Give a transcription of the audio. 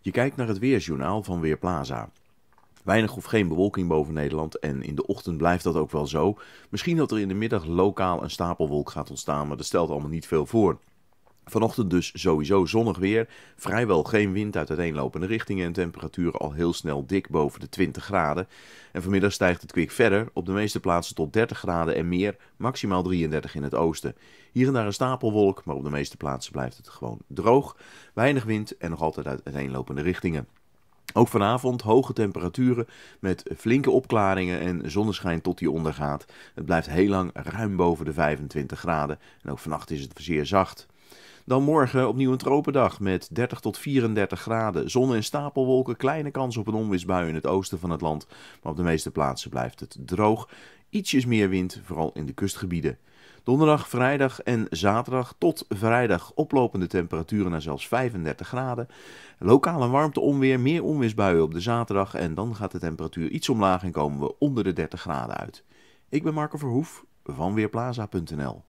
Je kijkt naar het weersjournaal van Weerplaza. Weinig of geen bewolking boven Nederland en in de ochtend blijft dat ook wel zo. Misschien dat er in de middag lokaal een stapelwolk gaat ontstaan, maar dat stelt allemaal niet veel voor. Vanochtend dus sowieso zonnig weer, vrijwel geen wind uit uiteenlopende richtingen en temperaturen al heel snel dik boven de 20 graden. En vanmiddag stijgt het kwik verder, op de meeste plaatsen tot 30 graden en meer, maximaal 33 in het oosten. Hier en daar een stapelwolk, maar op de meeste plaatsen blijft het gewoon droog, weinig wind en nog altijd uit uiteenlopende richtingen. Ook vanavond hoge temperaturen met flinke opklaringen en zonneschijn tot die ondergaat. Het blijft heel lang ruim boven de 25 graden en ook vannacht is het zeer zacht. Dan morgen opnieuw een tropendag met 30 tot 34 graden. Zon en stapelwolken, kleine kans op een onweersbui in het oosten van het land. Maar op de meeste plaatsen blijft het droog. Ietsjes meer wind, vooral in de kustgebieden. Donderdag, vrijdag en zaterdag tot vrijdag oplopende temperaturen naar zelfs 35 graden. Lokale warmte onweer, meer onweersbuien op de zaterdag en dan gaat de temperatuur iets omlaag en komen we onder de 30 graden uit. Ik ben Marco Verhoef van Weerplaza.nl